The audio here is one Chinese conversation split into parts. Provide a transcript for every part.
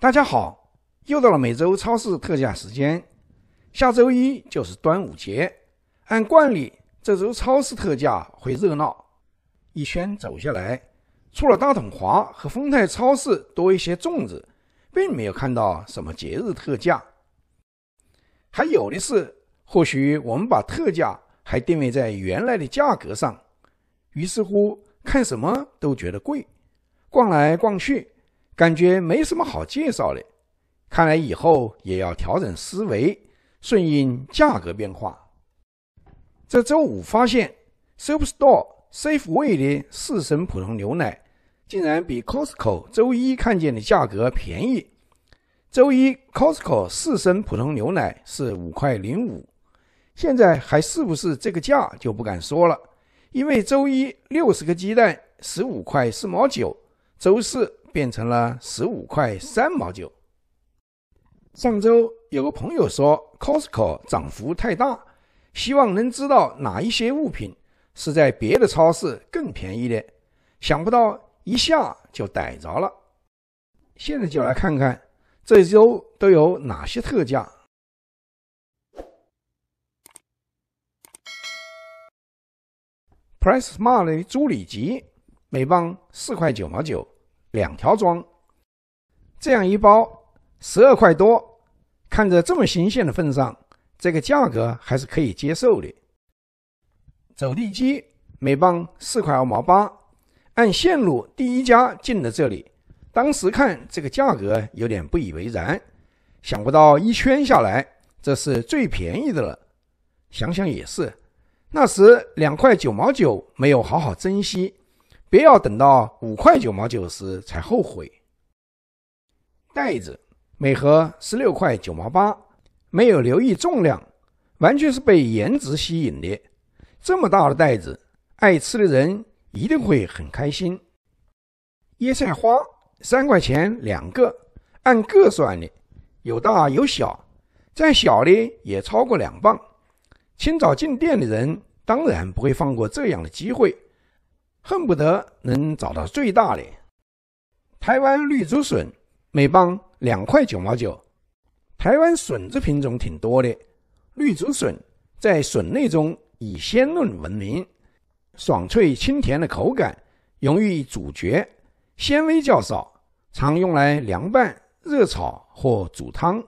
大家好，又到了每周超市特价时间。下周一就是端午节，按惯例，这周超市特价会热闹。一圈走下来，除了大统华和丰泰超市多一些粽子，并没有看到什么节日特价。还有的是，或许我们把特价还定位在原来的价格上，于是乎看什么都觉得贵，逛来逛去。感觉没什么好介绍的，看来以后也要调整思维，顺应价格变化。在周五发现，Superstore Safe Way 的四升普通牛奶竟然比 Costco 周一看见的价格便宜。周一 Costco 四升普通牛奶是五块零五，现在还是不是这个价就不敢说了，因为周一六十个鸡蛋十五块四毛九，周四。变成了十五块三毛九。上周有个朋友说，Costco 涨幅太大，希望能知道哪一些物品是在别的超市更便宜的。想不到一下就逮着了。现在就来看看这周都有哪些特价。PriceSmart 的猪里脊，每磅四块九毛九。两条装，这样一包十二块多，看着这么新鲜的份上，这个价格还是可以接受的。走地鸡每磅四块二毛八，按线路第一家进了这里，当时看这个价格有点不以为然，想不到一圈下来这是最便宜的了。想想也是，那时两块九毛九没有好好珍惜。别要等到五块九毛九时才后悔。袋子每盒十六块九毛八，没有留意重量，完全是被颜值吸引的。这么大的袋子，爱吃的人一定会很开心。椰菜花三块钱两个，按个算的，有大有小，再小的也超过两磅。清早进店的人当然不会放过这样的机会。恨不得能找到最大的。台湾绿竹笋每磅两块九毛九。台湾笋子品种挺多的，绿竹笋在笋类中以鲜嫩闻名，爽脆清甜的口感，容易咀嚼，纤维较少，常用来凉拌、热炒或煮汤。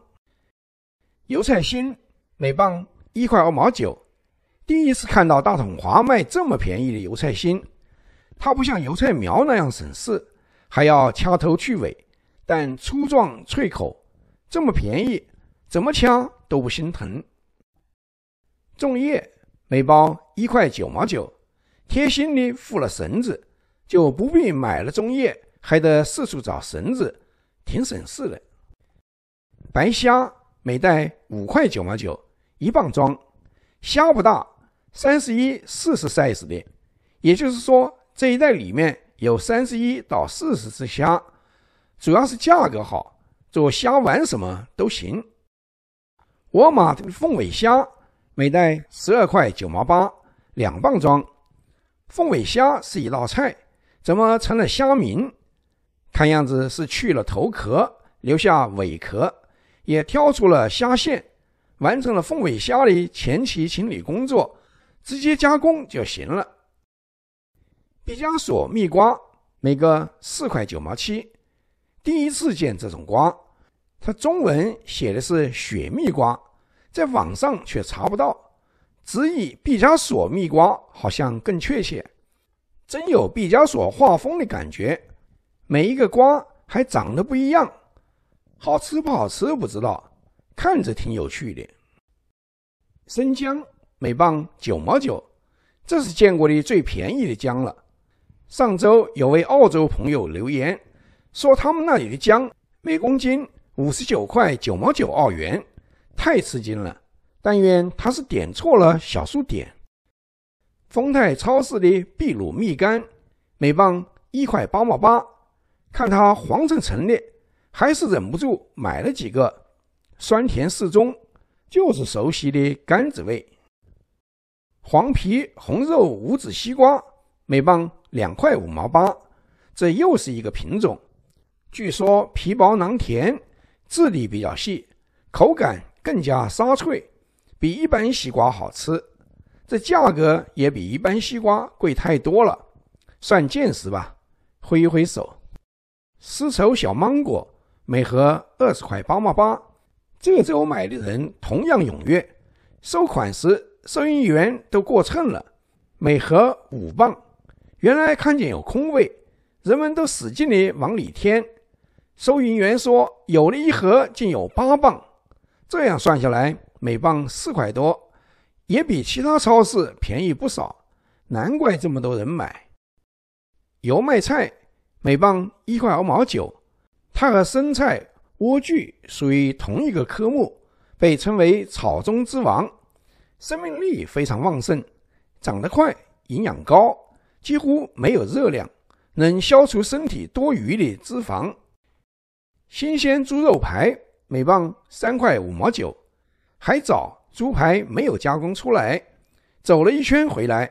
油菜心每磅一块二毛九。第一次看到大统华卖这么便宜的油菜心。它不像油菜苗那样省事，还要掐头去尾，但粗壮脆口，这么便宜，怎么掐都不心疼。粽叶每包一块九毛九，贴心的附了绳子，就不必买了粽叶还得四处找绳子，挺省事的。白虾每袋五块九毛九，一磅装，虾不大，三十一四十 size 的，也就是说。这一袋里面有三十一到四十只虾，主要是价格好，做虾丸什么都行。我买凤尾虾，每袋十二块九毛八，两磅装。凤尾虾是一道菜，怎么成了虾名？看样子是去了头壳，留下尾壳，也挑出了虾线，完成了凤尾虾的前期清理工作，直接加工就行了。毕加索蜜瓜每个四块九毛七，第一次见这种瓜，它中文写的是雪蜜瓜，在网上却查不到，只以毕加索蜜瓜好像更确切，真有毕加索画风的感觉，每一个瓜还长得不一样，好吃不好吃不知道，看着挺有趣的。生姜每磅九毛九，这是见过的最便宜的姜了。上周有位澳洲朋友留言，说他们那里的姜每公斤五十九块九毛九澳元，太吃惊了。但愿他是点错了小数点。丰泰超市的秘鲁蜜柑，每磅一块八毛八，看它黄澄澄的，还是忍不住买了几个，酸甜适中，就是熟悉的柑子味。黄皮红肉五指西瓜。每磅两块五毛八，这又是一个品种。据说皮薄囊甜，质地比较细，口感更加沙脆，比一般西瓜好吃。这价格也比一般西瓜贵太多了，算见识吧。挥一挥手。丝绸小芒果每盒二十块八毛八，这周买的人同样踊跃，收款时收银员都过秤了，每盒五磅。原来看见有空位，人们都使劲地往里添。收银员说：“有了一盒，竟有八磅，这样算下来，每磅四块多，也比其他超市便宜不少。难怪这么多人买。”油麦菜每磅一块二毛九，它和生菜、莴苣属于同一个科目，被称为“草中之王”，生命力非常旺盛，长得快，营养高。几乎没有热量，能消除身体多余的脂肪。新鲜猪肉排每磅三块五毛九，还早，猪排没有加工出来。走了一圈回来，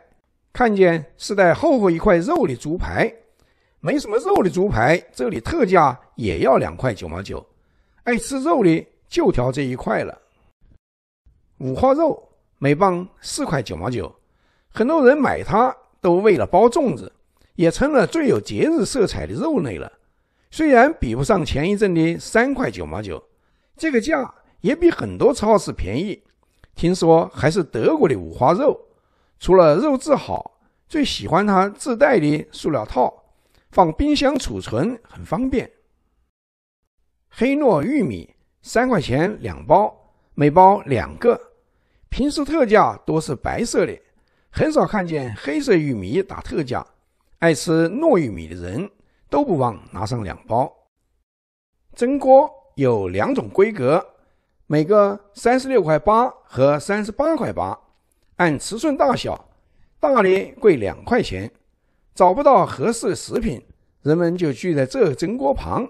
看见是在厚厚一块肉的猪排，没什么肉的猪排，这里特价也要两块九毛九。爱吃肉的就挑这一块了。五花肉每磅四块九毛九，很多人买它。都为了包粽子，也成了最有节日色彩的肉类了。虽然比不上前一阵的三块九毛九，这个价也比很多超市便宜。听说还是德国的五花肉，除了肉质好，最喜欢它自带的塑料套，放冰箱储存很方便。黑糯玉米三块钱两包，每包两个。平时特价都是白色的。很少看见黑色玉米打特价，爱吃糯玉米的人都不忘拿上两包。蒸锅有两种规格，每个三十六块八和三十八块八，按尺寸大小，大的贵两块钱。找不到合适的食品，人们就聚在这蒸锅旁，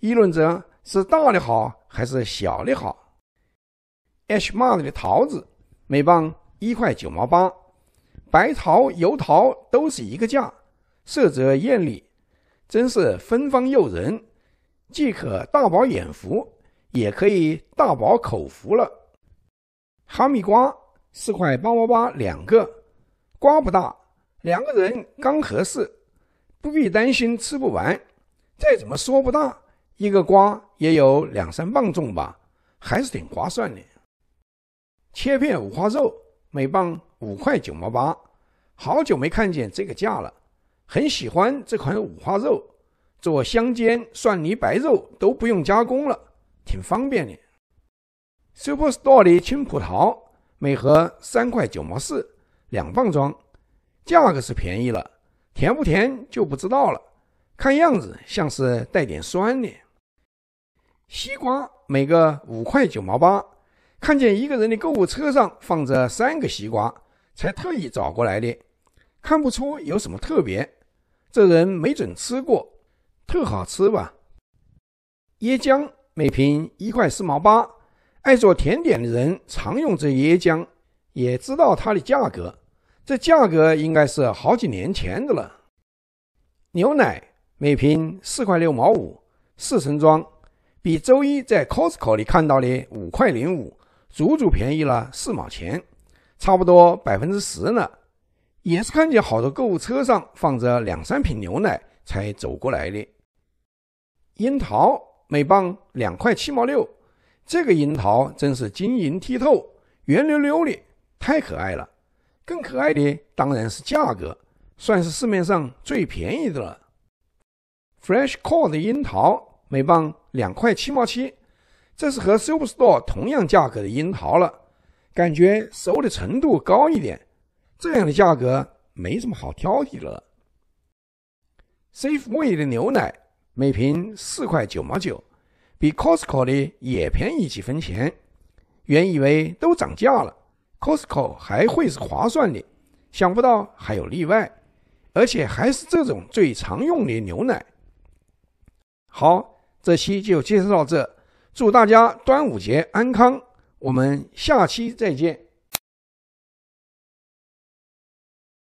议论着是大的好还是小的好。H Mart 的桃子每磅一块九毛八。白桃、油桃都是一个价，色泽艳丽，真是芬芳诱人，既可大饱眼福，也可以大饱口福了。哈密瓜四块八八八两个，瓜不大，两个人刚合适，不必担心吃不完。再怎么说不大，一个瓜也有两三磅重吧，还是挺划算的。切片五花肉。每磅五块九毛八，好久没看见这个价了。很喜欢这款五花肉，做香煎蒜泥白肉都不用加工了，挺方便的。Superstore 的青葡萄每盒三块九毛四，两磅装，价格是便宜了，甜不甜就不知道了。看样子像是带点酸的。西瓜每个五块九毛八。看见一个人的购物车上放着三个西瓜，才特意找过来的。看不出有什么特别。这人没准吃过，特好吃吧？椰浆每瓶一块四毛八，爱做甜点的人常用这椰浆，也知道它的价格。这价格应该是好几年前的了。牛奶每瓶四块六毛五，四升装，比周一在 Costco 里看到的五块零五。足足便宜了四毛钱，差不多百分之十呢。也是看见好多购物车上放着两三瓶牛奶才走过来的。樱桃每磅两块七毛六，这个樱桃真是晶莹剔透、圆溜溜的，太可爱了。更可爱的当然是价格，算是市面上最便宜的了。Fresh c o l l 的樱桃每磅两块七毛七。这是和 Superstore 同样价格的樱桃了，感觉熟的程度高一点，这样的价格没什么好挑剔的。Safe Way 的牛奶每瓶四块九毛九，比 Costco 的也便宜几分钱。原以为都涨价了，Costco 还会是划算的，想不到还有例外，而且还是这种最常用的牛奶。好，这期就介绍到这。祝大家端午节安康！我们下期再见。